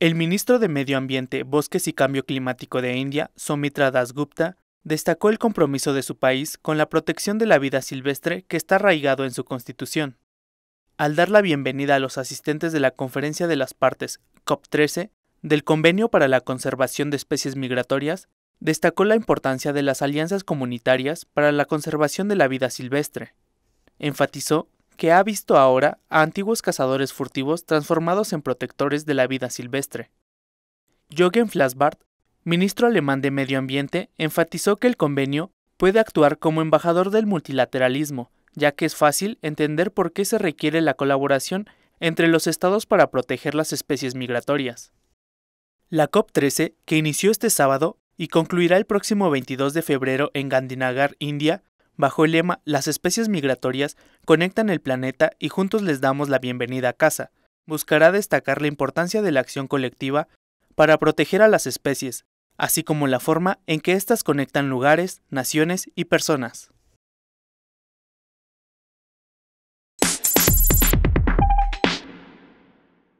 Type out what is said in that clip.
El ministro de Medio Ambiente, Bosques y Cambio Climático de India, Somitra Dasgupta, destacó el compromiso de su país con la protección de la vida silvestre que está arraigado en su constitución. Al dar la bienvenida a los asistentes de la Conferencia de las Partes, COP13, del Convenio para la Conservación de Especies Migratorias, destacó la importancia de las alianzas comunitarias para la conservación de la vida silvestre. Enfatizó que ha visto ahora a antiguos cazadores furtivos transformados en protectores de la vida silvestre. Jürgen Flasbart, ministro alemán de Medio Ambiente, enfatizó que el convenio puede actuar como embajador del multilateralismo, ya que es fácil entender por qué se requiere la colaboración entre los estados para proteger las especies migratorias. La COP13, que inició este sábado y concluirá el próximo 22 de febrero en Gandhinagar, India, bajo el lema Las especies migratorias conectan el planeta y juntos les damos la bienvenida a casa, buscará destacar la importancia de la acción colectiva para proteger a las especies, así como la forma en que éstas conectan lugares, naciones y personas.